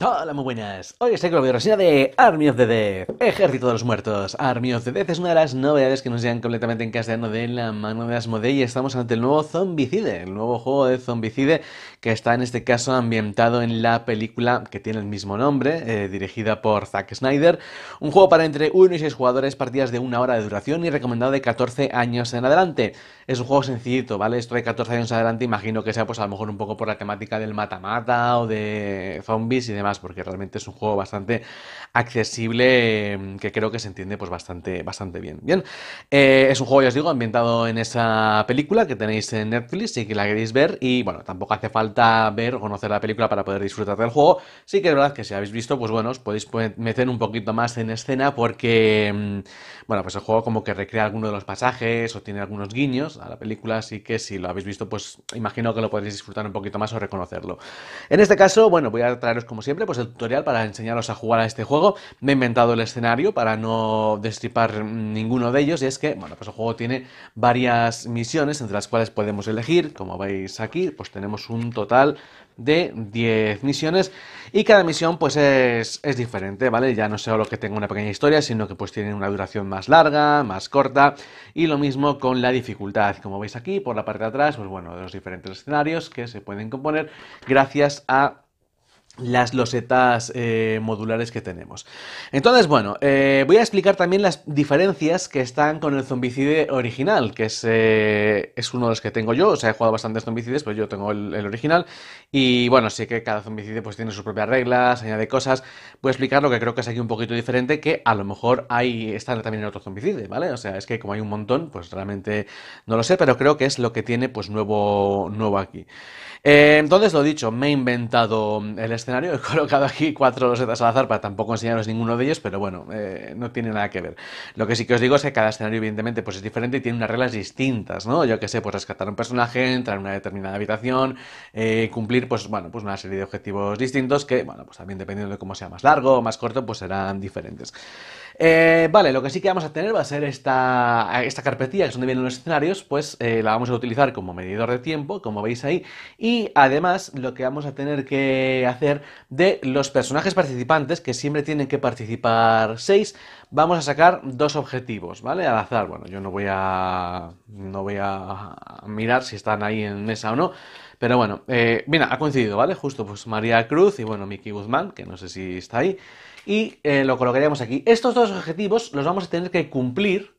Hola, muy buenas. Hoy estoy con la video-resina de Army of the Dead, Ejército de los Muertos. Army of the Dead es una de las novedades que nos llegan completamente en castellano de la mano de Asmodee y estamos ante el nuevo Zombicide, el nuevo juego de Zombicide que está en este caso ambientado en la película que tiene el mismo nombre, eh, dirigida por Zack Snyder. Un juego para entre 1 y 6 jugadores, partidas de una hora de duración y recomendado de 14 años en adelante. Es un juego sencillito, ¿vale? Esto de 14 años en adelante imagino que sea pues a lo mejor un poco por la temática del mata-mata o de zombies y demás porque realmente es un juego bastante accesible em, que creo que se entiende pues bastante, bastante bien. Bien, eh, es un juego, ya os digo, ambientado en esa película que tenéis en Netflix y que la queréis ver y bueno, tampoco hace falta ver o conocer la película para poder disfrutar del juego. Sí que es verdad que si habéis visto, pues bueno, os podéis meter un poquito más en escena porque, em, bueno, pues el juego como que recrea alguno de los pasajes o tiene algunos guiños a la película, así que si lo habéis visto, pues imagino que lo podéis disfrutar un poquito más o reconocerlo. En este caso, bueno, voy a traeros como siempre pues el tutorial para enseñaros a jugar a este juego. Me he inventado el escenario para no destripar ninguno de ellos y es que, bueno, pues el juego tiene varias misiones entre las cuales podemos elegir, como veis aquí, pues tenemos un total de 10 misiones y cada misión pues es, diferente, ¿vale? Ya no solo que tenga una pequeña historia, sino que pues tiene una duración más larga, más corta y lo mismo con la dificultad, como veis aquí por la parte de atrás, pues bueno, de los diferentes escenarios que se pueden componer gracias a las losetas eh, modulares que tenemos. Entonces, bueno, eh, voy a explicar también las diferencias que están con el zombicide original, que es, eh, es uno de los que tengo yo, o sea, he jugado bastantes zombicides, pues yo tengo el, original, y bueno, sé que cada zombicide pues tiene sus propias reglas, añade cosas, voy a explicar lo que creo que es aquí un poquito diferente, que a lo mejor hay, está también en otro zombicide, ¿vale? O sea, es que como hay un montón, pues realmente no lo sé, pero creo que es lo que tiene pues nuevo, nuevo aquí. Eh, entonces, lo dicho, me he inventado mm, el escenario, he colocado aquí cuatro losetas al azar para tampoco enseñaros ninguno de ellos, pero bueno, eh, no tiene nada que ver. Lo que sí que os digo es que cada escenario, evidentemente, pues es diferente y tiene unas reglas distintas, ¿no? Yo que sé, pues rescatar un personaje, entrar en una determinada habitación, eh, cumplir, pues bueno, pues una serie de objetivos distintos que, bueno, pues también dependiendo de cómo sea más largo o más corto, pues serán diferentes. Eh, vale, lo que sí que vamos a tener va a ser esta, esta carpetilla, que es donde vienen los escenarios, pues eh, la vamos a utilizar como medidor de tiempo, como veis ahí, y además lo que vamos a tener que hacer de los personajes participantes, que siempre tienen que participar seis, vamos a sacar dos objetivos, ¿vale? Al azar, bueno, yo no voy a, no voy a mirar si están ahí en mesa o no, pero bueno, eh, mira, ha coincidido, ¿vale? Justo pues María Cruz y bueno, Miki Guzmán, que no sé si está ahí y eh, lo colocaríamos aquí. Estos dos objetivos los vamos a tener que cumplir.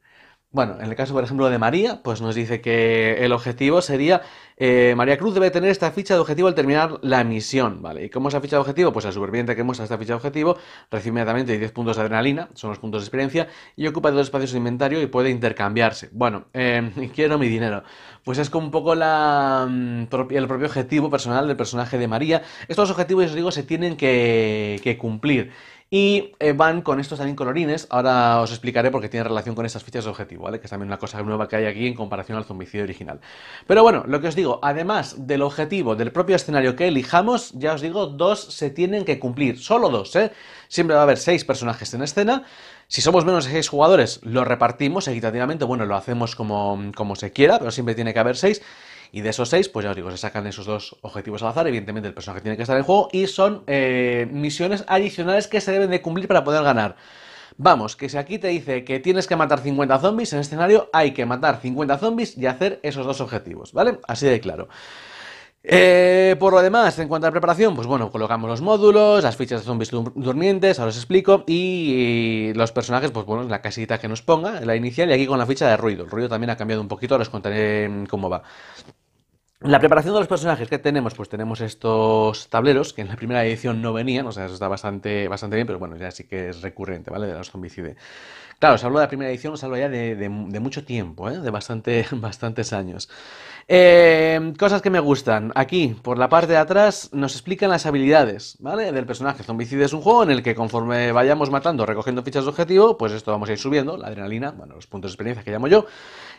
Bueno, en el caso, por ejemplo, de María, pues nos dice que el objetivo sería eh, María Cruz debe tener esta ficha de objetivo al terminar la misión, ¿vale? ¿Y cómo es la ficha de objetivo? Pues el superviviente que muestra esta ficha de objetivo recibe inmediatamente 10 puntos de adrenalina, son los puntos de experiencia, y ocupa dos espacios de inventario y puede intercambiarse. Bueno, em, quiero mi dinero. Pues es como un poco la, mm, el propio objetivo personal del personaje de María. Estos objetivos, os digo, se tienen que, que cumplir y eh, van con estos también colorines. Ahora os explicaré porque tiene relación con estas fichas de objetivo, ¿vale? Que es también una cosa nueva que hay aquí en comparación al zombicidio original. Pero bueno, lo que os digo, además del objetivo, del propio escenario que elijamos, ya os digo, dos se tienen que cumplir, solo dos, ¿eh? Siempre va a haber seis personajes en escena. Si somos menos de seis jugadores, lo repartimos equitativamente, bueno, lo hacemos como, como se quiera, pero siempre tiene que haber seis. Y de esos seis, pues ya os digo, se sacan esos dos objetivos al azar, evidentemente el personaje tiene que estar en juego, y son eh, misiones adicionales que se deben de cumplir para poder ganar. Vamos, que si aquí te dice que tienes que matar 50 zombies, en escenario hay que matar 50 zombies y hacer esos dos objetivos, ¿vale? Así de claro. Eh, por lo demás, en cuanto a preparación, pues bueno, colocamos los módulos, las fichas de zombies durmientes, ahora os explico, y, los personajes, pues bueno, la casita que nos ponga, la inicial, y aquí con la ficha de ruido. El ruido también ha cambiado un poquito, ahora os contaré mm, cómo va. La preparación de los personajes que tenemos, pues tenemos estos tableros que en la primera edición no venían, o sea, eso está bastante, bastante bien, pero bueno, ya sí que es recurrente, ¿vale? De los zombicide. Claro, os hablo de la primera edición, os hablo ya de, mucho tiempo, ¿eh? de bastante, bastantes años. Em, cosas que me gustan. Aquí, por la parte de atrás, nos explican las habilidades ¿vale? del personaje. Zombicide es un juego en el que conforme vayamos matando, recogiendo fichas de objetivo, pues esto vamos a ir subiendo, la adrenalina, bueno, los puntos de experiencia que llamo yo,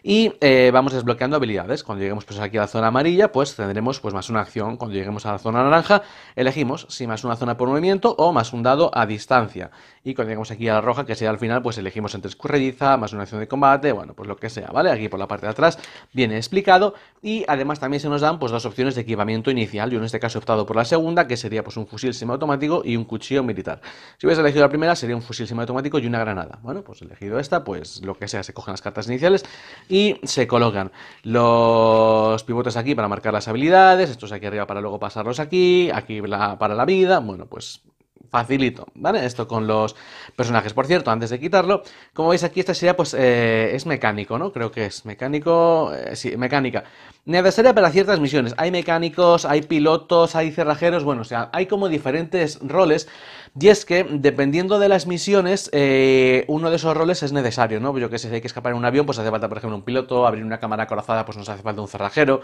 y eh, vamos desbloqueando habilidades. Cuando lleguemos pues, aquí a la zona amarilla, pues tendremos pues, más una acción. Cuando lleguemos a la zona naranja, elegimos si más una zona por movimiento o más un dado a distancia. Y cuando lleguemos aquí a la roja, que sería al final, pues elegimos entre escurridiza, más una acción de combate, bueno, pues lo que sea, ¿vale? Aquí por la parte de atrás viene explicado y además también se nos dan pues dos opciones de equipamiento inicial. Yo en este caso he optado por la segunda, que sería pues un fusil semiautomático y un cuchillo militar. Si hubiese elegido la primera, sería un fusil semiautomático y una granada. Bueno, pues elegido esta, pues lo que sea, se cogen las cartas iniciales y se colocan los pivotes aquí para marcar las habilidades, estos aquí arriba para luego pasarlos aquí, aquí para la vida, bueno, pues facilito, ¿vale? Esto con los personajes. Por cierto, antes de quitarlo, como veis aquí, esta sería, pues, eh, es mecánico, ¿no? Creo que es mecánico, eh, sí, mecánica. Necesaria para ciertas misiones. Hay mecánicos, hay pilotos, hay cerrajeros, bueno, o sea, hay como diferentes roles. Y es que, dependiendo de las misiones, eh, uno de esos roles es necesario, ¿no? Yo que sé, si hay que escapar en un avión, pues hace falta, por ejemplo, un piloto, abrir una cámara acorazada, pues nos hace falta un cerrajero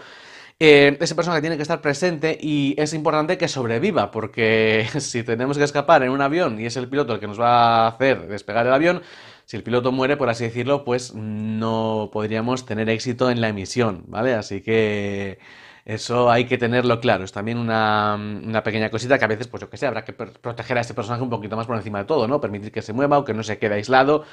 eh, ese personaje tiene que estar presente y es importante que sobreviva, porque si tenemos que escapar en un avión y es el piloto el que nos va a hacer despegar el avión, si el piloto muere, por así decirlo, pues no podríamos tener éxito en la emisión, ¿vale? Así que... Eso hay que tenerlo claro. Es también una, pequeña cosita que a veces, pues yo que sé, habrá que proteger a ese personaje un poquito más por encima de todo, ¿no? Permitir que se mueva o que no se quede aislado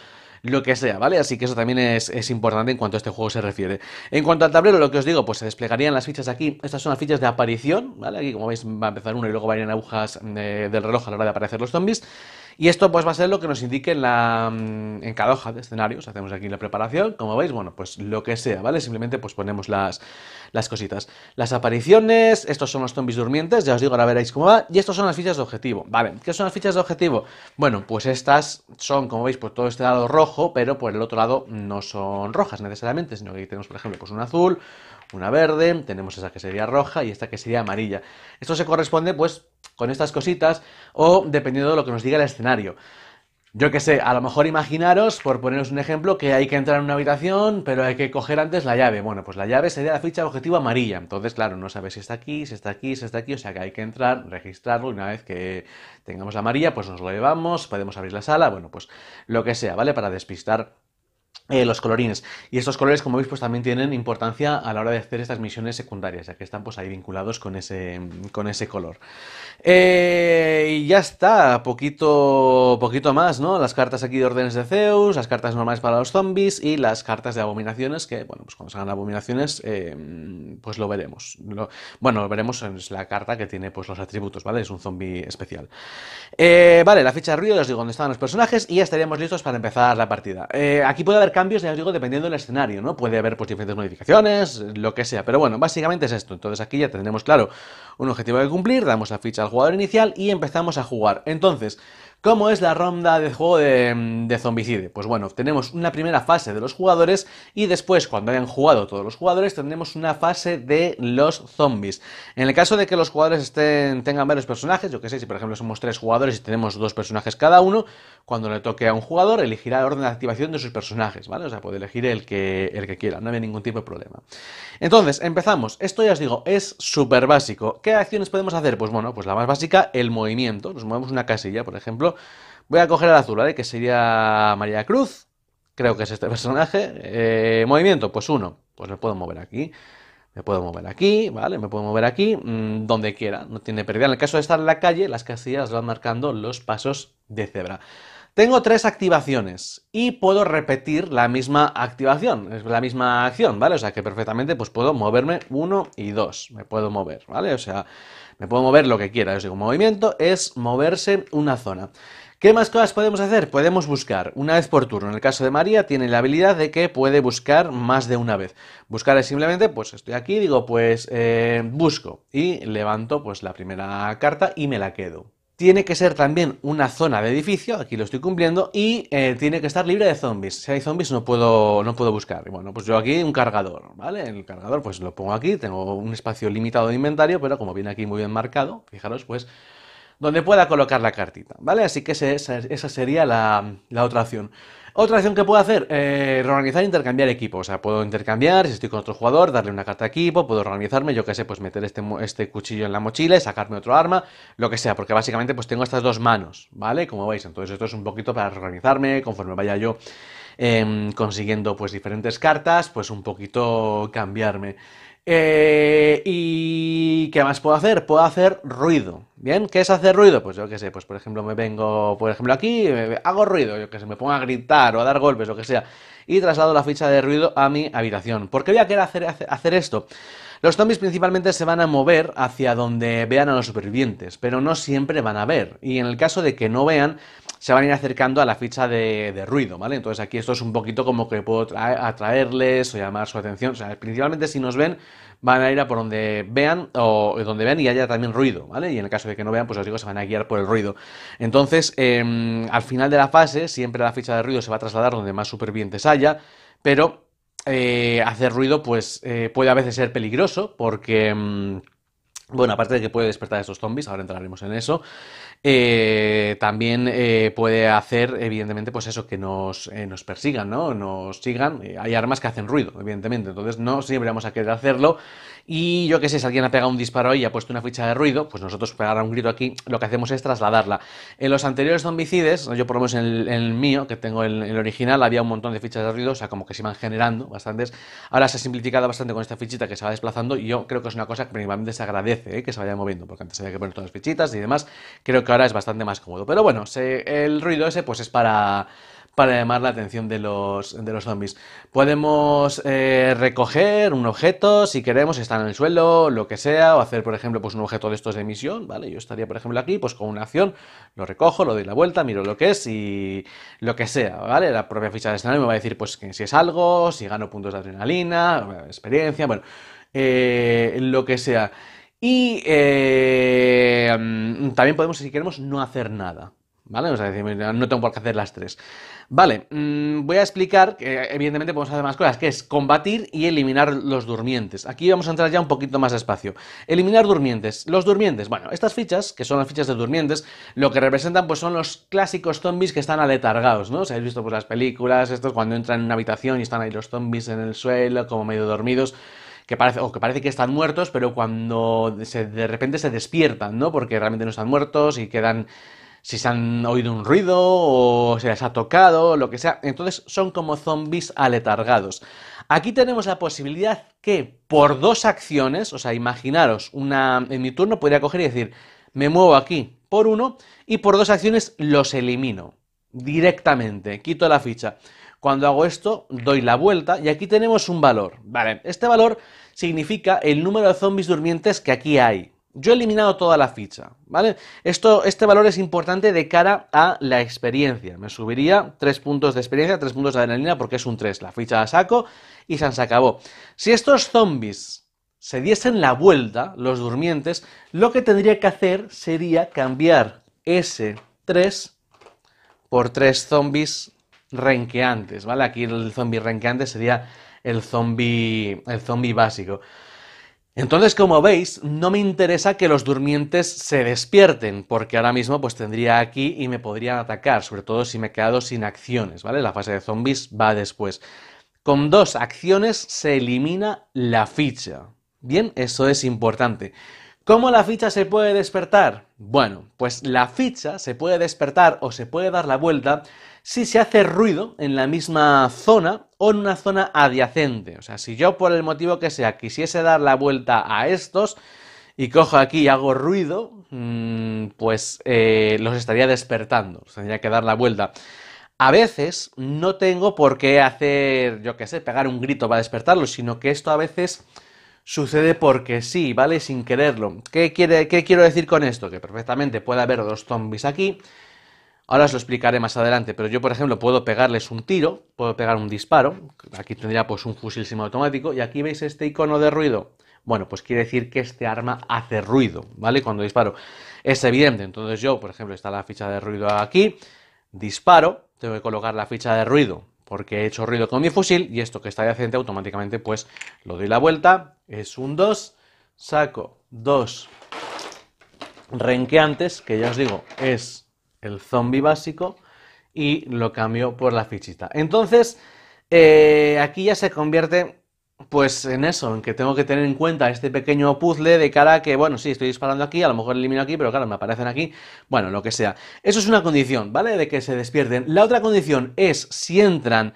lo que sea, ¿vale? Así que eso también es, importante en cuanto a este juego se refiere. En cuanto al tablero, lo que os digo, pues se desplegarían las fichas aquí. Estas son las fichas de aparición, ¿vale? Aquí, como veis, va a empezar uno y luego van a ir agujas eh, del reloj a la hora de aparecer los zombies. Y esto pues va a ser lo que nos indique en, la, mm, en cada hoja de escenarios. Hacemos aquí la preparación, como veis, bueno, pues lo que sea, ¿vale? Simplemente pues ponemos las, cositas. Las apariciones, estos son los zombies durmientes, ya os digo, ahora veréis cómo va. Y estos son las fichas de objetivo, ¿vale? ¿Qué son las fichas de objetivo? Bueno, pues estas son, como veis, por pues, todo este lado rojo, pero por el otro lado no son rojas necesariamente, sino que aquí tenemos, por ejemplo, pues un azul, una verde, tenemos esa que sería roja y esta que sería amarilla. Esto se corresponde pues con estas cositas o dependiendo de lo que nos diga el escenario. Yo qué sé, a lo mejor imaginaros, por poneros un ejemplo, que hay que entrar en una habitación, pero hay que coger antes la llave. Bueno, pues la llave sería la ficha objetivo amarilla. Entonces, claro, no sabes si está aquí, si está aquí, si está aquí. O sea que hay que entrar, registrarlo y una vez que tengamos la amarilla, pues nos lo llevamos, podemos abrir la sala, bueno, pues lo que sea, ¿vale? Para despistar eh, los colorines. Y estos colores, como veis, pues también tienen importancia a la hora de hacer estas misiones secundarias, ya que están pues ahí vinculados con ese, con ese color. Eh, y ya está, poquito, poquito más, ¿no? Las cartas aquí de órdenes de Zeus, las cartas normales para los zombies y las cartas de abominaciones, que, bueno, pues cuando se hagan abominaciones, eh, pues lo veremos. bueno, lo veremos en la carta que tiene pues los atributos, ¿vale? Es un zombie especial. vale, la ficha de ruido, os digo dónde estaban los personajes y ya estaríamos listos para empezar la partida. aquí puede haber cambios, ya os digo, dependiendo del escenario, ¿no? Puede haber pues, diferentes modificaciones, lo que sea, pero bueno, básicamente es esto. Entonces aquí ya tendremos claro un objetivo que cumplir, damos la ficha al jugador inicial y empezamos a jugar. Entonces, ¿Cómo es la ronda de juego mm, de, zombicide? Pues bueno, tenemos una primera fase de los jugadores y después, cuando hayan jugado todos los jugadores, tendremos una fase de los zombies. En el caso de que los jugadores estén, tengan varios personajes, yo que sé, si por ejemplo somos tres jugadores y tenemos dos personajes cada uno, cuando le toque a un jugador, elegirá el orden de activación de sus personajes, ¿vale? O sea, puede elegir el que, el que quiera, no hay ningún tipo de problema. Entonces, empezamos. Esto ya os digo, es súper básico. ¿Qué acciones podemos hacer? Pues bueno, pues la más básica, el movimiento. Nos movemos una casilla, por ejemplo, voy a coger el azul, ¿vale? Que sería María Cruz, creo que es este personaje. Eh, movimiento, pues uno, pues me puedo mover aquí. Me puedo mover aquí, ¿vale? Me puedo mover aquí, mm, donde quiera, no tiene pérdida. En el caso de estar en la calle, las casillas van marcando los pasos de cebra. Tengo tres activaciones y puedo repetir la misma activación, Es la misma acción, ¿vale? O sea que perfectamente pues puedo moverme uno y dos, me puedo mover, ¿vale? O sea, me puedo mover lo que quiera. Yo digo, movimiento es moverse una zona. ¿Qué más cosas podemos hacer? Podemos buscar una vez por turno. En el caso de María tiene la habilidad de que puede buscar más de una vez. Buscar es simplemente, pues estoy aquí, digo, pues eh, busco y levanto pues la primera carta y me la quedo. Tiene que ser también una zona de edificio, aquí lo estoy cumpliendo, y eh, tiene que estar libre de zombies. Si hay zombies no puedo, no puedo buscar. Y bueno, pues yo aquí un cargador, ¿vale? El cargador pues lo pongo aquí, tengo un espacio limitado de inventario, pero como viene aquí muy bien marcado, fijaros pues donde pueda colocar la cartita, ¿vale? Así que esa, sería la, la otra opción. Otra acción que puedo hacer, eh, reorganizar e intercambiar equipo. O sea, puedo intercambiar, si estoy con otro jugador, darle una carta a equipo, puedo reorganizarme, yo qué sé, pues meter este, este cuchillo en la mochila, sacarme otro arma, lo que sea, porque básicamente pues tengo estas dos manos, ¿vale? Como veis, entonces esto es un poquito para reorganizarme, conforme vaya yo em, consiguiendo pues diferentes cartas, pues un poquito cambiarme. Eh, ¿Y qué más puedo hacer? Puedo hacer ruido. ¿Bien? ¿Qué es hacer ruido? Pues yo qué sé, pues por ejemplo me vengo, por ejemplo aquí, hago ruido, yo qué sé, me pongo a gritar o a dar golpes, lo que sea, y traslado la ficha de ruido a mi habitación. ¿Por qué voy a querer hacer esto? Los zombies principalmente se van a mover hacia donde vean a los supervivientes, pero no siempre van a ver, y en el caso de que no vean, se van a ir acercando a la ficha de, ruido, ¿vale? Entonces aquí esto es un poquito como que puedo atraerles o llamar su atención, o sea, principalmente si nos ven van a ir a por donde vean o eh, donde vean y haya también ruido, ¿vale? Y en el caso de que no vean, pues os digo, se van a guiar por el ruido. Entonces, em, al final de la fase, siempre la ficha de ruido se va a trasladar donde más supervivientes haya, pero eh, hacer ruido, pues eh, puede a veces ser peligroso porque... Em, bueno, aparte de que puede despertar a esos zombies, ahora entraremos en eso, eh, también eh, puede hacer, evidentemente, pues eso, que nos, eh, nos persigan, ¿no? Nos sigan. hay armas que hacen ruido, evidentemente, entonces no siempre vamos a querer hacerlo y yo qué sé, si alguien ha pegado un disparo y ha puesto una ficha de ruido, pues nosotros pegar un grito aquí, lo que hacemos es trasladarla. En los anteriores zombicides, yo por lo menos en el, mío, que tengo el original, había un montón de fichas de ruido, o sea, como que se iban generando bastantes. Ahora se ha simplificado bastante con esta fichita que se va desplazando y yo creo que es una cosa que principalmente se agradece, ¿eh? que se vaya moviendo, porque antes había que poner todas las fichitas y demás. Creo que ahora es bastante más cómodo. Pero bueno, el ruido ese pues es para para llamar la atención de los, zombies. Podemos eh, recoger un objeto si queremos, si está en el suelo, lo que sea, o hacer, por ejemplo, pues un objeto de estos de misión, ¿vale? Yo estaría, por ejemplo, aquí, pues con una acción, lo recojo, lo doy la vuelta, miro lo que es y lo que sea, ¿vale? La propia ficha de escenario me va a decir, pues, que si es algo, si gano puntos de adrenalina, experiencia, bueno, eh, lo que sea. Y eh, mm, también podemos, si queremos, no hacer nada, ¿Vale? no tengo por qué hacer las tres. Vale, mm, voy a explicar que evidentemente podemos hacer más cosas, que es combatir y eliminar los durmientes. Aquí vamos a entrar ya un poquito más despacio. Eliminar durmientes. Los durmientes, bueno, estas fichas, que son las fichas de durmientes, lo que representan pues son los clásicos zombies que están aletargados, ¿no? O si habéis visto pues las películas, estos cuando entran en una habitación y están ahí los zombies en el suelo, como medio dormidos que parece, o que parece que están muertos, pero cuando de repente se despiertan, ¿no? Porque realmente no están muertos y quedan si se han oído un ruido o se les ha tocado, lo que sea. Entonces son como zombies aletargados. Aquí tenemos la posibilidad que por dos acciones, o sea, imaginaros, una en mi turno podría coger y decir, me muevo aquí por uno y por dos acciones los elimino directamente, quito la ficha. Cuando hago esto, doy la vuelta y aquí tenemos un valor. Vale, este valor significa el número de zombies durmientes que aquí hay. Yo he eliminado toda la ficha, ¿vale? este valor es importante de cara a la experiencia. Me subiría 3 puntos de experiencia, 3 puntos de adrenalina, porque es un 3. La ficha la saco y se acabó. Si estos zombies se diesen la vuelta, los durmientes, lo que tendría que hacer sería cambiar ese 3 por 3 zombies renqueantes, ¿vale? Aquí el zombie renqueante sería el zombie, el zombie básico. Entonces, como veis, no me interesa que los durmientes se despierten, porque ahora mismo pues tendría aquí y me podrían atacar, sobre todo si me he quedado sin acciones, ¿vale? La fase de zombies va después. Con dos acciones se elimina la ficha. Bien, eso es importante. ¿Cómo la ficha se puede despertar? Bueno, pues la ficha se puede despertar o se puede dar la vuelta si se hace ruido en la misma zona o en una zona adyacente. O sea, si yo por el motivo que sea quisiese dar la vuelta a estos y cojo aquí y hago ruido, mm, pues eh, los estaría despertando, tendría que dar la vuelta. A veces no tengo por qué hacer, yo qué sé, pegar un grito para despertarlos, sino que esto a veces sucede porque sí, ¿vale? Sin quererlo. ¿Qué, quiere, ¿Qué, quiero decir con esto? Que perfectamente puede haber dos zombies aquí. Ahora os lo explicaré más adelante, pero yo, por ejemplo, puedo pegarles un tiro, puedo pegar un disparo. Aquí tendría pues un fusil semiautomático y aquí veis este icono de ruido. Bueno, pues quiere decir que este arma hace ruido, ¿vale? Cuando disparo. Es evidente. Entonces yo, por ejemplo, está la ficha de ruido aquí, disparo, tengo que colocar la ficha de ruido porque he hecho ruido con mi fusil y esto que está adyacente automáticamente pues lo doy la vuelta, es un 2, saco dos renqueantes, que ya os digo, es el zombie básico, y lo cambio por la fichita. Entonces, eh, aquí ya se convierte pues en eso, en que tengo que tener en cuenta este pequeño puzzle de cara que, bueno, sí, estoy disparando aquí, a lo mejor elimino aquí, pero claro, me aparecen aquí, bueno, lo que sea. Eso es una condición, ¿vale? De que se despierten. La otra condición es si entran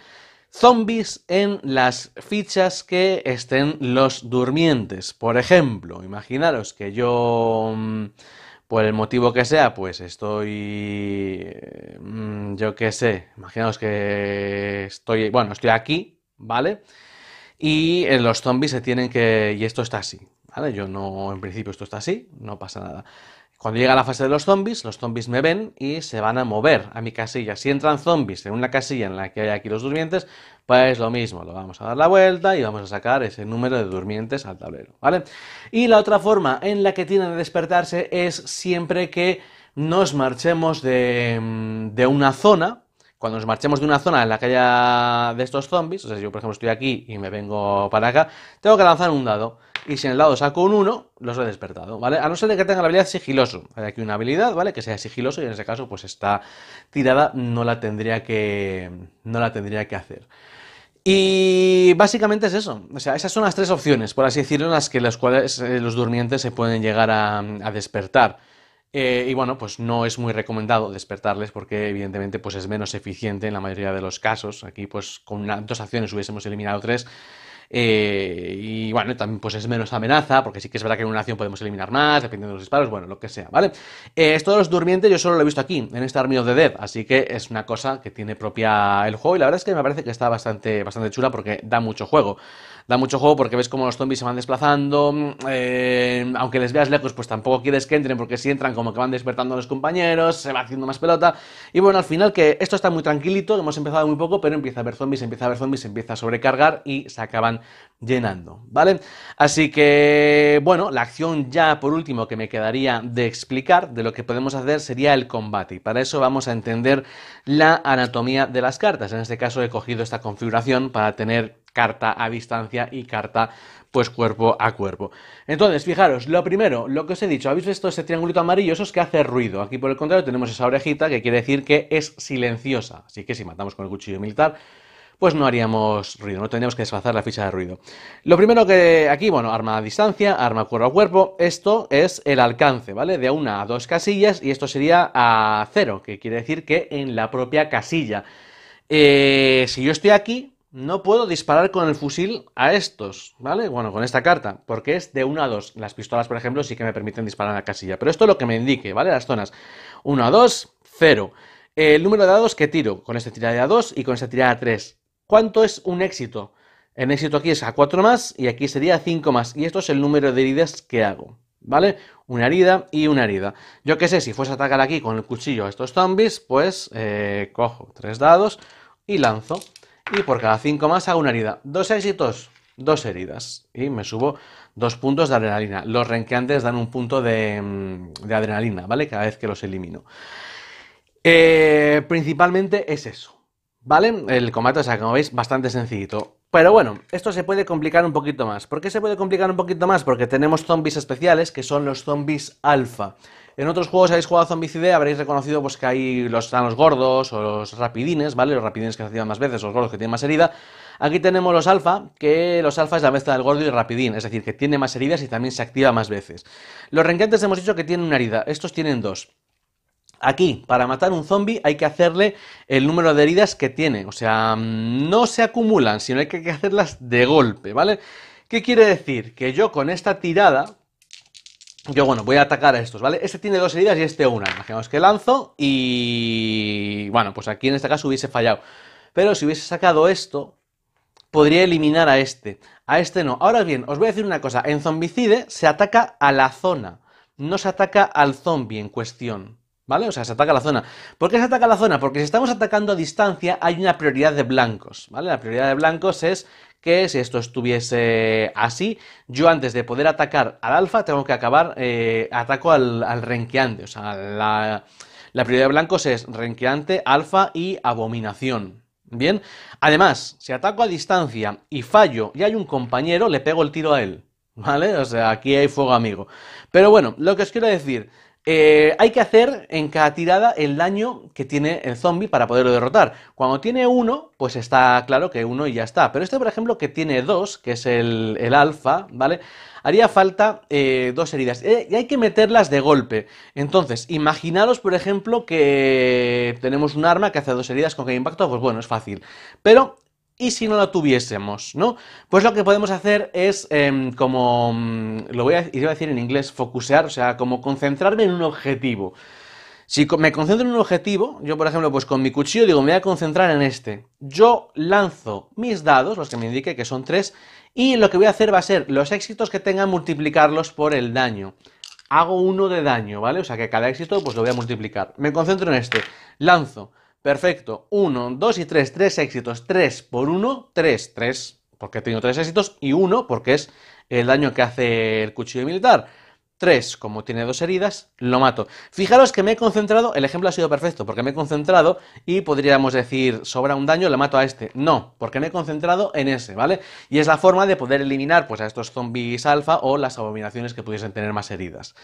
zombies en las fichas que estén los durmientes. Por ejemplo, imaginaros que yo, mm, por el motivo que sea, pues estoy, mm, yo qué sé, imaginaos que estoy, bueno, estoy aquí, ¿vale? vale y eh, los zombies se tienen que... Y esto está así, ¿vale? Yo no, en principio esto está así, no pasa nada. Cuando llega la fase de los zombies, los zombies me ven y se van a mover a mi casilla. Si entran zombies en una casilla en la que hay aquí los durmientes, pues lo mismo, lo vamos a dar la vuelta y vamos a sacar ese número de durmientes al tablero, ¿vale? Y la otra forma en la que tienen de despertarse es siempre que nos marchemos de, mm, de una zona, cuando nos marchemos de una zona en la que haya de estos zombies, o sea, yo por ejemplo estoy aquí y me vengo para acá, tengo que lanzar un dado. Y si en el dado saco un 1, los he despertado, ¿vale? A no ser de que tenga la habilidad sigiloso. Hay aquí una habilidad, ¿vale? Que sea sigiloso y en ese caso, pues esta tirada no la tendría que, no la tendría que hacer. Y básicamente es eso. O sea, esas son las tres opciones, por así decirlo, en las que las cuales eh, los durmientes se pueden llegar a, a despertar. Eh, y bueno, pues no es muy recomendado despertarles porque evidentemente pues es menos eficiente en la mayoría de los casos. Aquí pues con dos acciones hubiésemos eliminado tres. Eh, y bueno, también pues es menos amenaza, porque sí que es verdad que en una acción podemos eliminar más, dependiendo de los disparos, bueno, lo que sea, ¿vale? Eh, esto de los durmientes yo solo lo he visto aquí, en este Army of the Dead, así que es una cosa que tiene propia el juego y la verdad es que me parece que está bastante, bastante chula porque da mucho juego da mucho juego porque ves cómo los zombies se van desplazando, mm, eh, aunque les veas lejos, pues tampoco quieres que entren porque si entran como que van despertando a los compañeros, se va haciendo más pelota. Y bueno, al final que esto está muy tranquilito, hemos empezado muy poco, pero empieza a haber zombies, empieza a haber zombies, empieza a sobrecargar y se acaban llenando, ¿vale? Así que, bueno, la acción ya por último que me quedaría de explicar, de lo que podemos hacer sería el combate. Y para eso vamos a entender la anatomía de las cartas. En este caso he cogido esta configuración para tener carta a distancia y carta pues cuerpo a cuerpo. Entonces, fijaros, lo primero, lo que os he dicho, ¿habéis visto ese triangulito amarillo? Eso es que hace ruido. Aquí por el contrario tenemos esa orejita que quiere decir que es silenciosa. Así que si matamos con el cuchillo militar, pues no haríamos ruido, no tendríamos que desfazar la ficha de ruido. Lo primero que aquí, bueno, arma a distancia, arma cuerpo a cuerpo, esto es el alcance, ¿vale? De una a dos casillas y esto sería a cero, que quiere decir que en la propia casilla. Eh, si yo estoy aquí, no puedo disparar con el fusil a estos, ¿vale? Bueno, con esta carta, porque es de 1 a 2. Las pistolas, por ejemplo, sí que me permiten disparar a la casilla, pero esto es lo que me indique, ¿vale? Las zonas 1 a 2, 0. El número de dados que tiro, con esta tirada de 2 y con esta tirada a 3. ¿Cuánto es un éxito? El éxito aquí es a 4 más y aquí sería 5 más. Y esto es el número de heridas que hago, ¿vale? Una herida y una herida. Yo qué sé, si fuese a atacar aquí con el cuchillo a estos zombies, pues eh, cojo tres dados y lanzo y por cada 5 más hago una herida. Dos éxitos, dos heridas. Y me subo dos puntos de adrenalina. Los renqueantes dan un punto de, mm, adrenalina, ¿vale? Cada vez que los elimino. Eh, principalmente es eso, ¿vale? El combate, o sea, como veis, bastante sencillito. Pero bueno, esto se puede complicar un poquito más. ¿Por qué se puede complicar un poquito más? Porque tenemos zombies especiales, que son los zombies alfa. En otros juegos habéis jugado Zombicide, habréis reconocido pues, que hay los, están gordos o los rapidines, ¿vale? Los rapidines que se activan más veces, los gordos que tienen más herida. Aquí tenemos los alfa, que los alfa es la mezcla del gordo y rapidín, es decir, que tiene más heridas y también se activa más veces. Los renqueantes hemos dicho que tienen una herida, estos tienen dos. Aquí, para matar un zombie, hay que hacerle el número de heridas que tiene. O sea, no se acumulan, sino hay que hacerlas de golpe, ¿vale? ¿Qué quiere decir? Que yo con esta tirada, yo, bueno, voy a atacar a estos, ¿vale? Este tiene dos heridas y este una. Imaginaos que lanzo y... Bueno, pues aquí en este caso hubiese fallado. Pero si hubiese sacado esto, podría eliminar a este. A este no. Ahora bien, os voy a decir una cosa. En Zombicide se ataca a la zona. No se ataca al zombie en cuestión. ¿Vale? O sea, se ataca a la zona. ¿Por qué se ataca a la zona? Porque si estamos atacando a distancia, hay una prioridad de blancos, ¿vale? La prioridad de blancos es que si esto estuviese así, yo antes de poder atacar al alfa tengo que acabar, eh, ataco al, renqueante, o sea, la, la prioridad de blancos es renqueante, alfa y abominación. Bien, además, si ataco a distancia y fallo y hay un compañero, le pego el tiro a él. ¿Vale? O sea, aquí hay fuego amigo. Pero bueno, lo que os quiero decir eh, hay que hacer en cada tirada el daño que tiene el zombie para poderlo derrotar. Cuando tiene uno, pues está claro que uno y ya está. Pero este, por ejemplo, que tiene dos, que es el, alfa, ¿vale? Haría falta eh, dos heridas. Eh, y hay que meterlas de golpe. Entonces, imaginaros, por ejemplo, que tenemos un arma que hace dos heridas con que impacto, pues bueno, es fácil. Pero y si no lo tuviésemos, ¿no? Pues lo que podemos hacer es em, como, mm, lo voy a, a decir en inglés, focusear, o sea, como concentrarme en un objetivo. Si me concentro en un objetivo, yo por ejemplo, pues con mi cuchillo digo, me voy a concentrar en este. Yo lanzo mis dados, los que me indique que son tres, y lo que voy a hacer va a ser los éxitos que tenga, multiplicarlos por el daño. Hago uno de daño, ¿vale? O sea que cada éxito pues lo voy a multiplicar. Me concentro en este, lanzo. Perfecto. 1, 2 y 3, 3 éxitos. 3 por 1, 3, 3, porque he tenido 3 éxitos y 1 porque es el daño que hace el cuchillo militar. 3, como tiene dos heridas, lo mato. Fijaros que me he concentrado, el ejemplo ha sido perfecto, porque me he concentrado y podríamos decir, sobra un daño, le mato a este. No, porque me he concentrado en ese, ¿vale? Y es la forma de poder eliminar pues, a estos zombies alfa o las abominaciones que pudiesen tener más heridas.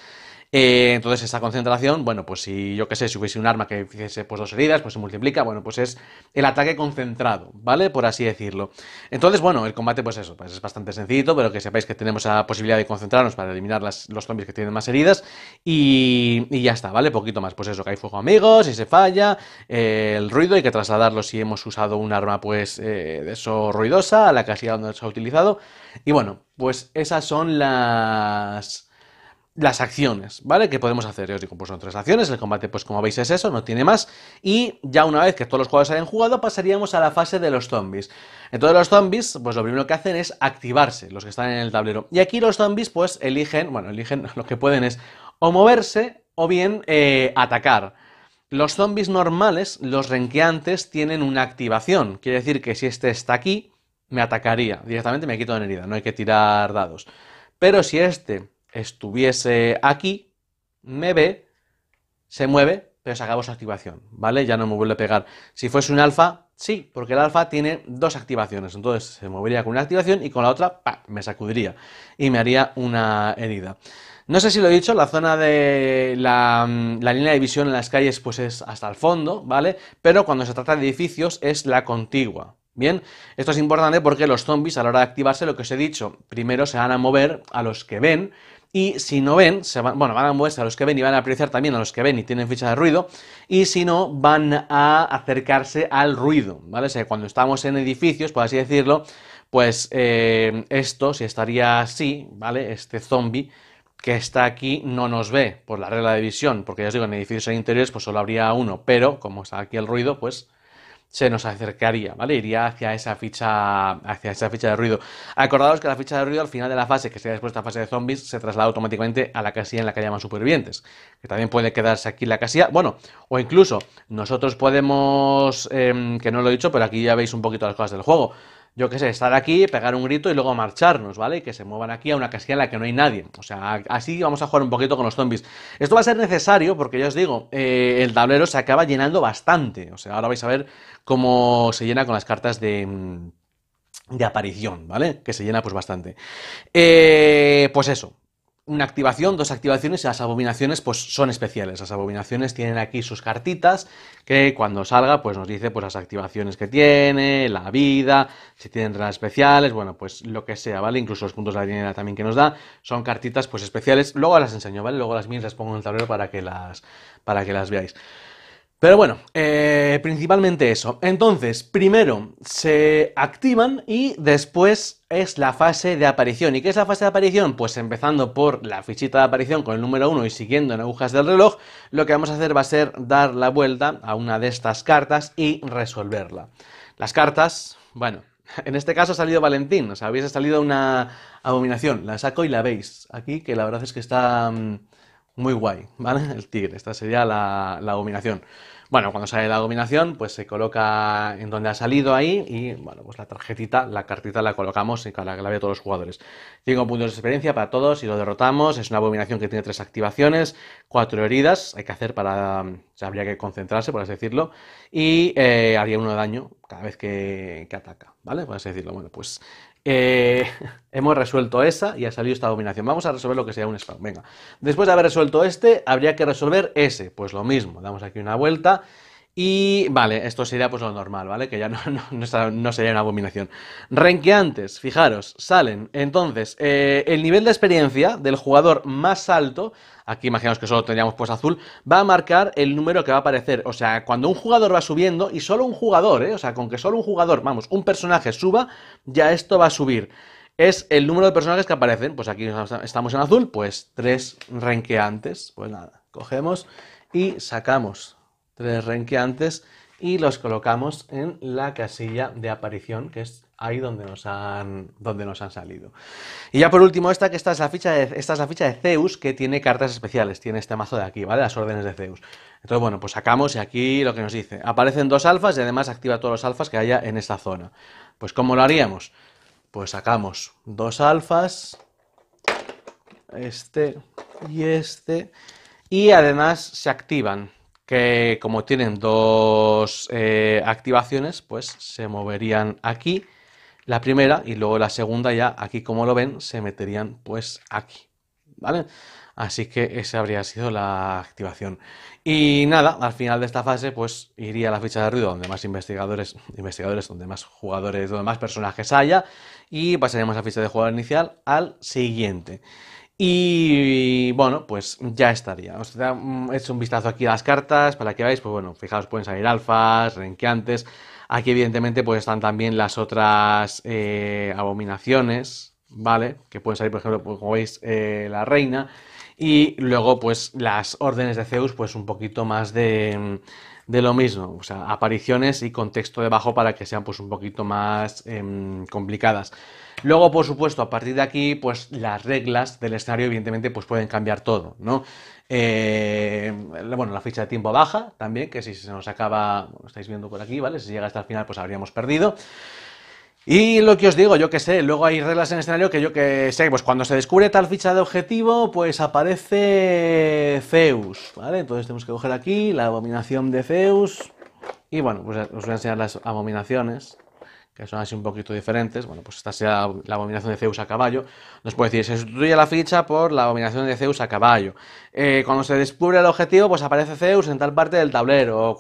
Eh, entonces esa concentración, bueno, pues si yo qué sé, si hubiese un arma que hiciese, pues dos heridas, pues se multiplica, bueno, pues es el ataque concentrado, ¿vale? Por así decirlo. Entonces, bueno, el combate pues eso, pues es bastante sencillito, pero que sepáis que tenemos la posibilidad de concentrarnos para eliminar los zombies que tienen más heridas y, y, ya está, ¿vale? Poquito más, pues eso, que hay fuego amigos, si se falla, eh, el ruido, hay que trasladarlo si hemos usado un arma pues eh, de eso ruidosa a la casilla donde se ha utilizado y bueno, pues esas son las las acciones, ¿vale? Que podemos hacer. Yo os digo, pues son tres acciones, el combate, pues como veis, es eso, no tiene más. Y ya una vez que todos los jugadores hayan jugado, pasaríamos a la fase de los zombies. Entonces los zombies, pues lo primero que hacen es activarse, los que están en el tablero. Y aquí los zombies, pues eligen, bueno, eligen lo que pueden es o moverse o bien eh, atacar. Los zombies normales, los renqueantes, tienen una activación. Quiere decir que si este está aquí, me atacaría. Directamente me quito de una herida, no hay que tirar dados. Pero si este estuviese aquí, me ve, se mueve, pero se acabó su activación, ¿vale? Ya no me vuelve a pegar. Si fuese un alfa, sí, porque el alfa tiene dos activaciones, entonces se movería con una activación y con la otra me sacudiría y me haría una herida. No sé si lo he dicho, la zona de la, la, línea de visión en las calles pues es hasta el fondo, ¿vale? Pero cuando se trata de edificios es la contigua. Bien, esto es importante porque los zombies a la hora de activarse, lo que os he dicho, primero se van a mover a los que ven y si no ven, se van, bueno, van a moverse a los que ven y van a apreciar también a los que ven y tienen ficha de ruido. Y si no, van a acercarse al ruido, ¿vale? O sea, cuando estamos en edificios, por así decirlo, pues eh, esto, si estaría así, ¿vale? Este zombie que está aquí no nos ve por la regla de visión, porque ya os digo, en edificios interiores pues solo habría uno, pero como está aquí el ruido, pues se nos acercaría, ¿vale? Iría hacia esa ficha, hacia esa ficha de ruido. Acordaos que la ficha de ruido al final de la fase, que sería después de la fase de zombies, se traslada automáticamente a la casilla en la que llaman supervivientes, que también puede quedarse aquí la casilla, bueno, o incluso nosotros podemos, em, que no lo he dicho, pero aquí ya veis un poquito las cosas del juego yo qué sé, estar aquí, pegar un grito y luego marcharnos, ¿vale? que se muevan aquí a una casilla en la que no hay nadie. O sea, así vamos a jugar un poquito con los zombies. Esto va a ser necesario porque ya os digo, eh, el tablero se acaba llenando bastante. O sea, ahora vais a ver cómo se llena con las cartas de mm, de aparición, ¿vale? Que se llena pues bastante. Eh, pues eso, una activación, dos activaciones y las abominaciones pues son especiales. Las abominaciones tienen aquí sus cartitas que cuando salga pues nos dice pues las activaciones que tiene, la vida, si tienen entradas especiales, bueno pues lo que sea, ¿vale? Incluso los puntos de la dinera también que nos da son cartitas pues especiales. Luego las enseño, ¿vale? Luego las mías las pongo en el tablero para que las, para que las veáis. Pero bueno, eh, principalmente eso. Entonces, primero se activan y después es la fase de aparición. ¿Y qué es la fase de aparición? Pues empezando por la fichita de aparición con el número 1 y siguiendo en agujas del reloj, lo que vamos a hacer va a ser dar la vuelta a una de estas cartas y resolverla. Las cartas, bueno, en este caso ha salido Valentín, o sea, hubiese salido una abominación. La saco y la veis aquí, que la verdad es que está mm, muy guay, ¿vale? El tigre, esta sería la, la abominación. Bueno, cuando sale la dominación, pues se coloca en donde ha salido ahí y, bueno, pues la tarjetita, la cartita la colocamos en la clave de todos los jugadores. Cinco puntos de experiencia para todos y lo derrotamos. Es una abominación que tiene tres activaciones, cuatro heridas, hay que hacer para... O habría que concentrarse, por así decirlo, y eh, haría uno de daño cada vez que, que ataca, ¿vale? Por así decirlo. Bueno, pues eh, hemos resuelto esa y ha salido esta dominación. Vamos a resolver lo que sea un spawn. Venga, después de haber resuelto este, habría que resolver ese. Pues lo mismo, damos aquí una vuelta y vale, esto sería pues lo normal, ¿vale? Que ya no, sería una abominación. Renqueantes, fijaros, salen. Entonces, eh, el nivel de experiencia del jugador más alto, aquí imaginamos que solo tendríamos pues azul, va a marcar el número que va a aparecer. O sea, cuando un jugador va subiendo, y solo un jugador, ¿eh? O sea, con que solo un jugador, vamos, un personaje suba, ya esto va a subir es el número de personajes que aparecen. Pues aquí estamos en azul, pues tres renqueantes. Pues nada, cogemos y sacamos tres renqueantes y los colocamos en la casilla de aparición, que es ahí donde nos han, donde nos han salido. Y ya por último, esta, que esta es, la ficha esta es la ficha de Zeus, que tiene cartas especiales, tiene este mazo de aquí, ¿vale? Las órdenes de Zeus. Entonces, bueno, pues sacamos y aquí lo que nos dice. Aparecen dos alfas y además activa todos los alfas que haya en esta zona. Pues, ¿cómo lo haríamos? Pues sacamos dos alfas, este y este, y además se activan que como tienen dos eh, activaciones, pues se moverían aquí la primera y luego la segunda ya aquí como lo ven se meterían pues aquí, ¿vale? Así que esa habría sido la activación. Y nada, al final de esta fase pues iría a la ficha de ruido donde más investigadores, investigadores, donde más jugadores, donde más personajes haya y pasaríamos a la ficha de jugador inicial al siguiente. Y bueno, pues ya estaría. Os he hecho un vistazo aquí a las cartas para que veáis, pues bueno, fijaos, pueden salir alfas, renqueantes. Aquí evidentemente pues están también las otras eh, abominaciones, ¿vale? Que pueden salir, por ejemplo, pues, como veis, eh, la reina. Y luego pues las órdenes de Zeus, pues un poquito más de de lo mismo, o sea, apariciones y contexto debajo para que sean pues un poquito más em, complicadas. Luego, por supuesto, a partir de aquí, pues las reglas del escenario evidentemente pues pueden cambiar todo, ¿no? Eh, bueno, la ficha de tiempo baja también, que si se nos acaba, estáis viendo por aquí, ¿vale? Si llega hasta el final, pues habríamos perdido. Y lo que os digo, yo que sé, luego hay reglas en escenario que yo que sé, pues cuando se descubre tal ficha de objetivo, pues aparece Zeus, ¿vale? Entonces tenemos que coger aquí la abominación de Zeus y bueno, pues os voy a enseñar las abominaciones, que son así un poquito diferentes. Bueno, pues esta sea la abominación de Zeus a caballo. Nos puede decir, se sustituye la ficha por la abominación de Zeus a caballo. Eh, cuando se descubre el objetivo, pues aparece Zeus en tal parte del tablero, o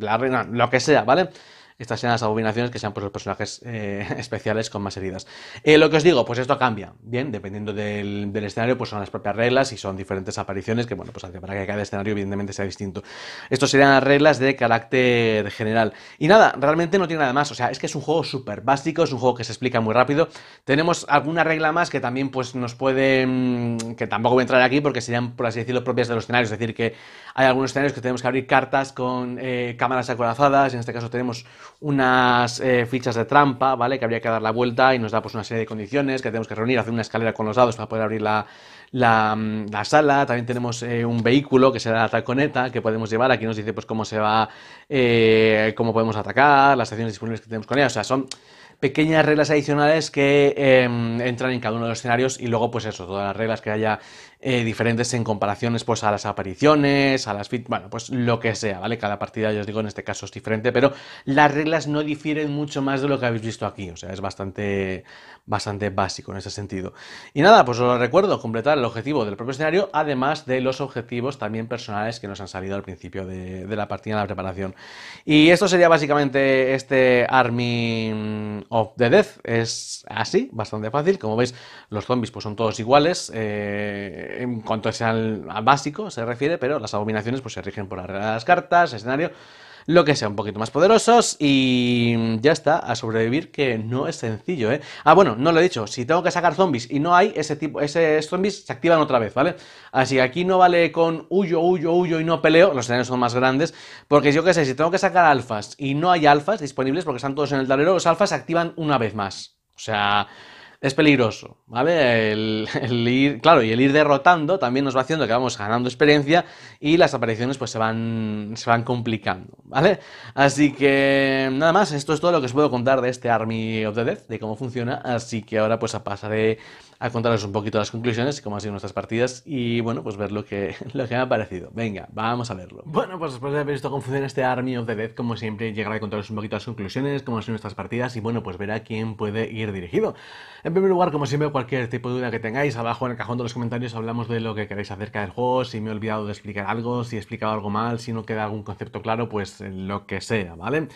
la reina, lo que sea, ¿vale? estas sean las abominaciones que sean pues, los personajes eh, especiales con más heridas. Eh, lo que os digo, pues esto cambia, bien, dependiendo del, escenario, pues son las propias reglas y son diferentes apariciones que, bueno, pues para que cada escenario evidentemente sea distinto. Estos serían las reglas de carácter general. Y nada, realmente no tiene nada más, o sea, es que es un juego súper básico, es un juego que se explica muy rápido. Tenemos alguna regla más que también pues nos puede, mm, que tampoco voy a entrar aquí porque serían, por así decirlo, propias de los escenarios, es decir, que hay algunos escenarios que tenemos que abrir cartas con eh, cámaras acorazadas, en este caso tenemos unas eh, fichas de trampa, ¿vale? Que habría que dar la vuelta y nos da pues una serie de condiciones que tenemos que reunir, hacer una escalera con los dados para poder abrir la, mm, sala. También tenemos eh, un vehículo que será la taconeta que podemos llevar. Aquí nos dice pues cómo se va, eh, cómo podemos atacar, las acciones disponibles que tenemos con ella. O sea, son pequeñas reglas adicionales que em, entran en cada uno de los escenarios y luego pues eso, todas las reglas que haya eh, diferentes en comparaciones pues a las apariciones, a las fit, bueno, pues lo que sea, ¿vale? Cada partida, ya os digo, en este caso es diferente, pero las reglas no difieren mucho más de lo que habéis visto aquí, o sea, es bastante, bastante básico en ese sentido. Y nada, pues os lo recuerdo, completar el objetivo del propio escenario, además de los objetivos también personales que nos han salido al principio de, la partida en la preparación. Y esto sería básicamente este Army mm, of the Death, es así, bastante fácil, como veis, los zombies pues son todos iguales, eh, en cuanto sea al, básico se refiere, pero las abominaciones pues se rigen por las cartas, escenario, lo que sea, un poquito más poderosos y ya está, a sobrevivir que no es sencillo, ¿eh? Ah, bueno, no lo he dicho, si tengo que sacar zombies y no hay, ese tipo, esos zombies se activan otra vez, ¿vale? Así que aquí no vale con huyo, huyo, huyo y no peleo, los escenarios son más grandes, porque yo qué sé, si tengo que sacar alfas y no hay alfas disponibles porque están todos en el tablero, los alfas se activan una vez más. O sea, es peligroso, ¿vale? El, ir, claro, y el ir derrotando también nos va haciendo que vamos ganando experiencia y las apariciones pues se van, se van complicando, ¿vale? Así que nada más, esto es todo lo que os puedo contar de este Army of the Death, de cómo funciona, así que ahora pues a de a contaros un poquito las conclusiones, cómo han sido nuestras partidas y bueno, pues ver lo que, me ha parecido. Venga, vamos a verlo. Bueno, pues después de haber visto cómo funciona este Army of the Dead, como siempre, llegaré a contaros un poquito las conclusiones, cómo han sido nuestras partidas y bueno, pues ver a quién puede ir dirigido. En primer lugar, como siempre, cualquier tipo de duda que tengáis, abajo en el cajón de los comentarios hablamos de lo que queréis acerca del juego, si me he olvidado de explicar algo, si he explicado algo mal, si no queda algún concepto claro, pues lo que sea, ¿vale?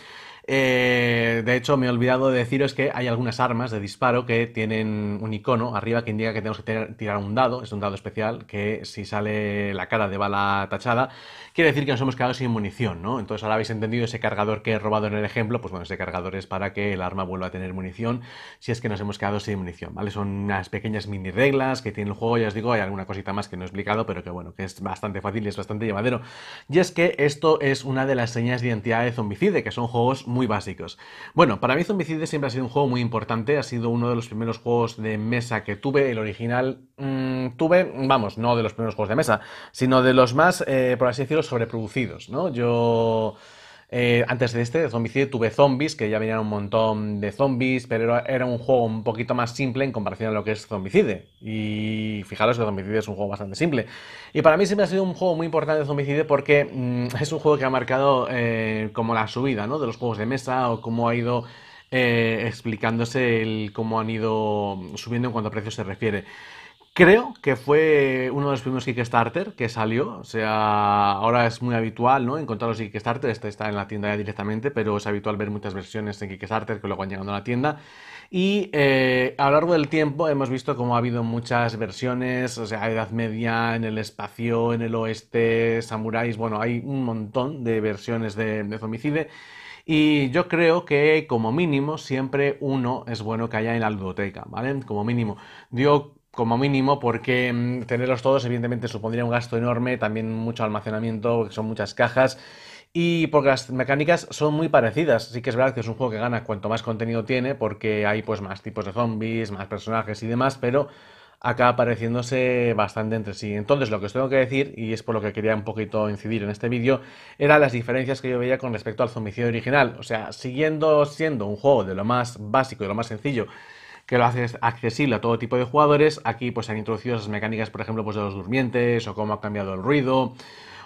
Eh, de hecho, me he olvidado de deciros que hay algunas armas de disparo que tienen un icono arriba que indica que tenemos que tirar un dado, es un dado especial, que si sale la cara de bala tachada, quiere decir que nos hemos quedado sin munición, ¿no? Entonces ahora habéis entendido ese cargador que he robado en el ejemplo, pues bueno, ese cargador es para que el arma vuelva a tener munición si es que nos hemos quedado sin munición, ¿vale? Son unas pequeñas mini reglas que tiene el juego, ya os digo, hay alguna cosita más que no he explicado, pero que bueno, que es bastante fácil y es bastante llevadero. Y es que esto es una de las señas de identidad de Zombicide, que son juegos muy muy básicos. Bueno, para mí Zombicide siempre ha sido un juego muy importante, ha sido uno de los primeros juegos de mesa que tuve, el original mm, tuve, vamos, no de los primeros juegos de mesa, sino de los más, eh, por así decirlo, sobreproducidos, ¿no? Yo... Eh, antes de este, de Zombicide, tuve Zombies, que ya venían un montón de zombies, pero era un juego un poquito más simple en comparación a lo que es Zombicide. Y fijaros que Zombicide es un juego bastante simple. Y para mí siempre ha sido un juego muy importante de Zombicide porque mm, es un juego que ha marcado eh, como la subida de los juegos de mesa o cómo ha ido eh, explicándose el, cómo han ido subiendo en cuanto a precios se refiere. Creo que fue uno de los primeros Kickstarter que salió. O sea, ahora es muy habitual, ¿no? Encontrar los Kickstarter. Este está en la tienda ya directamente, pero es habitual ver muchas versiones en Kickstarter que luego han llegado a la tienda. Y eh, a lo largo del tiempo hemos visto cómo ha habido muchas versiones, o sea, Edad Media, en el espacio, en el oeste, samuráis, bueno, hay un montón de versiones de, de Y yo creo que como mínimo siempre uno es bueno que haya en la ludoteca, ¿vale? Como mínimo como mínimo, porque mm, tenerlos todos evidentemente supondría un gasto enorme, también mucho almacenamiento, son muchas cajas. Y porque las mecánicas son muy parecidas, sí que es verdad que es un juego que gana cuanto más contenido tiene, porque hay pues más tipos de zombies, más personajes y demás, pero acaba pareciéndose bastante entre sí. Entonces, lo que os tengo que decir, y es por lo que quería un poquito incidir en este vídeo, eran las diferencias que yo veía con respecto al zomicidio original. O sea, siguiendo siendo un juego de lo más básico, de lo más sencillo, que lo hace accesible a todo tipo de jugadores. Aquí pues han introducido esas mecánicas, por ejemplo, pues de los durmientes o cómo ha cambiado el ruido.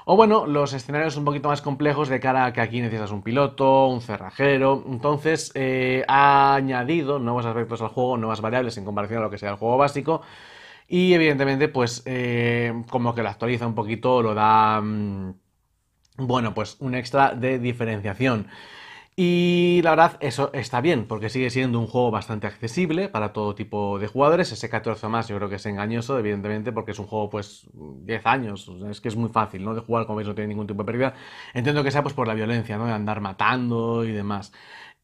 O bueno, los escenarios un poquito más complejos de cara a que aquí necesitas un piloto, un cerrajero. Entonces eh, ha añadido nuevos aspectos al juego, nuevas variables en comparación a lo que sea el juego básico. Y evidentemente pues eh, como que lo actualiza un poquito, lo da... Mm, bueno, pues un extra de diferenciación. Y la verdad, eso está bien, porque sigue siendo un juego bastante accesible para todo tipo de jugadores. Ese 14 más yo creo que es engañoso, evidentemente, porque es un juego, pues, 10 años. es que es muy fácil, ¿no? De jugar, como veis, no tiene ningún tipo de pérdida. Entiendo que sea, pues, por la violencia, ¿no? De andar matando y demás.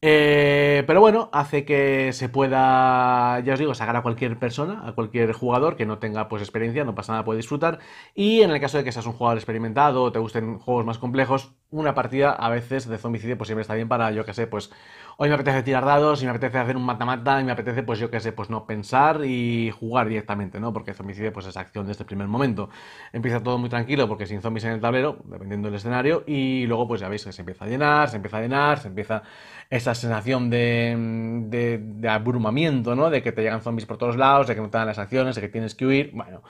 Eh, pero bueno, hace que se pueda, ya os digo, sacar a cualquier persona, a cualquier jugador que no tenga pues experiencia, no pasa nada, puede disfrutar. Y en el caso de que seas un jugador experimentado o te gusten juegos más complejos, una partida a veces de zombicide pues siempre está bien para, yo que sé, pues hoy me apetece tirar dados y me apetece hacer un mata-mata y me apetece, pues yo qué sé, pues no pensar y jugar directamente, ¿no? Porque Zombicide pues es acción desde el este primer momento. Empieza todo muy tranquilo porque sin zombies en el tablero, dependiendo del escenario, y luego pues ya veis que se empieza a llenar, se empieza a llenar, se empieza esa sensación de, de abrumamiento, ¿no? De que te llegan zombies por todos lados, de que no te dan las acciones, de que tienes que huir, bueno...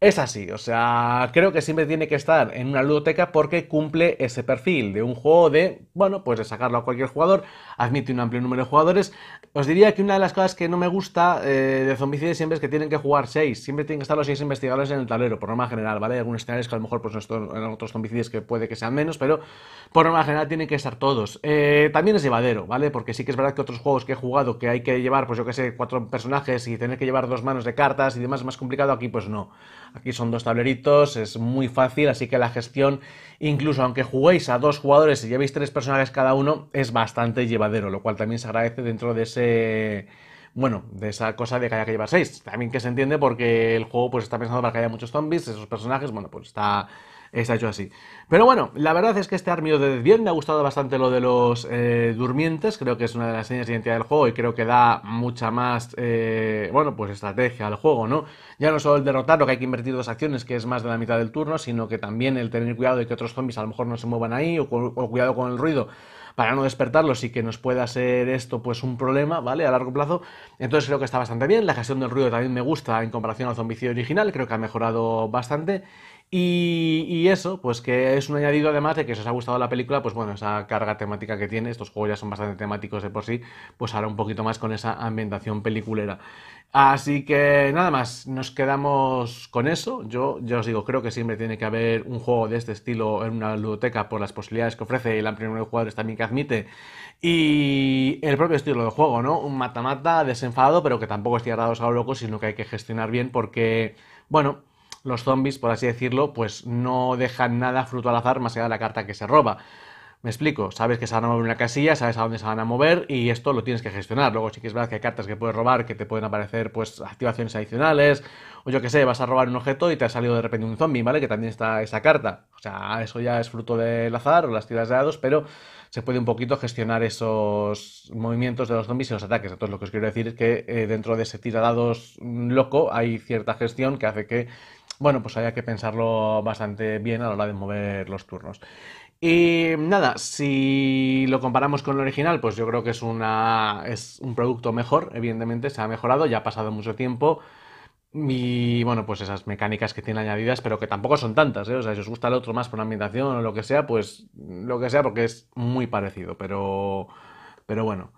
Es así, o sea, creo que siempre tiene que estar en una ludoteca porque cumple ese perfil de un juego de, bueno, pues de sacarlo a cualquier jugador, admite un amplio número de jugadores. Os diría que una de las cosas que no me gusta eh, de Zombicide siempre es que tienen que jugar seis siempre tienen que estar los seis investigadores en el tablero, por norma general, ¿vale? algunos escenarios que a lo mejor pues, en otros zombicides que puede que sean menos, pero por norma general tienen que estar todos. Eh, también es llevadero, ¿vale? Porque sí que es verdad que otros juegos que he jugado que hay que llevar, pues yo que sé, cuatro personajes y tener que llevar dos manos de cartas y demás es más complicado, aquí pues no. Aquí son dos tableritos, es muy fácil, así que la gestión, incluso aunque juguéis a dos jugadores y llevéis tres personajes cada uno, es bastante llevadero, lo cual también se agradece dentro de ese... Bueno, de esa cosa de que haya que llevar seis. También que se entiende porque el juego pues está pensado para que haya muchos zombies, esos personajes, bueno, pues está está hecho así. Pero bueno, la verdad es que este Armio de bien me ha gustado bastante lo de los eh, durmientes, creo que es una de las señas de identidad del juego y creo que da mucha más, eh, bueno, pues estrategia al juego, ¿no? Ya no solo el derrotar, lo que hay que invertir dos acciones, que es más de la mitad del turno, sino que también el tener cuidado de que otros zombies a lo mejor no se muevan ahí, o, cuidado con el ruido para no despertarlos y que nos pueda ser esto pues un problema, ¿vale? A largo plazo. Entonces creo que está bastante bien. La gestión del ruido también me gusta en comparación al zombicidio original, creo que ha mejorado bastante. Y, eso, pues que es un añadido además de que si os ha gustado la película, pues bueno, esa carga temática que tiene, estos juegos ya son bastante temáticos de por sí, pues ahora un poquito más con esa ambientación peliculera. Así que nada más, nos quedamos con eso. Yo yo os digo, creo que siempre tiene que haber un juego de este estilo en una ludoteca por las posibilidades que ofrece y el amplio de jugadores también que admite. Y el propio estilo de juego, ¿no? Un mata-mata desenfadado, pero que tampoco es tirado a lo loco, sino que hay que gestionar bien porque, bueno los zombies, por así decirlo, pues no dejan nada fruto al azar más allá de la carta que se roba. Me explico, sabes que se van a mover una casilla, sabes a dónde se van a mover y esto lo tienes que gestionar. Luego sí que es verdad que hay cartas que puedes robar que te pueden aparecer pues activaciones adicionales o yo que sé, vas a robar un objeto y te ha salido de repente un zombie, ¿vale? Que también está esa carta. O sea, eso ya es fruto del azar o las tiras de dados, pero se puede un poquito gestionar esos movimientos de los zombies y los ataques. Entonces lo que os quiero decir es que eh, dentro de ese tiradados loco hay cierta gestión que hace que bueno, pues había que pensarlo bastante bien a la hora de mover los turnos. Y nada, si lo comparamos con el original, pues yo creo que es, una, es un producto mejor, evidentemente, se ha mejorado, ya ha pasado mucho tiempo. Y bueno, pues esas mecánicas que tiene añadidas, pero que tampoco son tantas, ¿eh? O sea, si os gusta el otro más por la ambientación o lo que sea, pues lo que sea, porque es muy parecido, pero, pero bueno.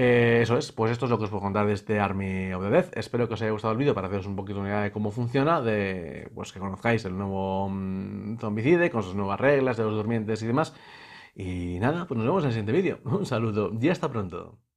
Eh, eso es, pues esto es lo que os puedo contar de este Army of the Death. Espero que os haya gustado el vídeo para haceros un poquito una idea de cómo funciona, de pues que conozcáis el nuevo mm, zombicide con sus nuevas reglas de los durmientes y demás. Y nada, pues nos vemos en el siguiente vídeo. Un saludo y hasta pronto.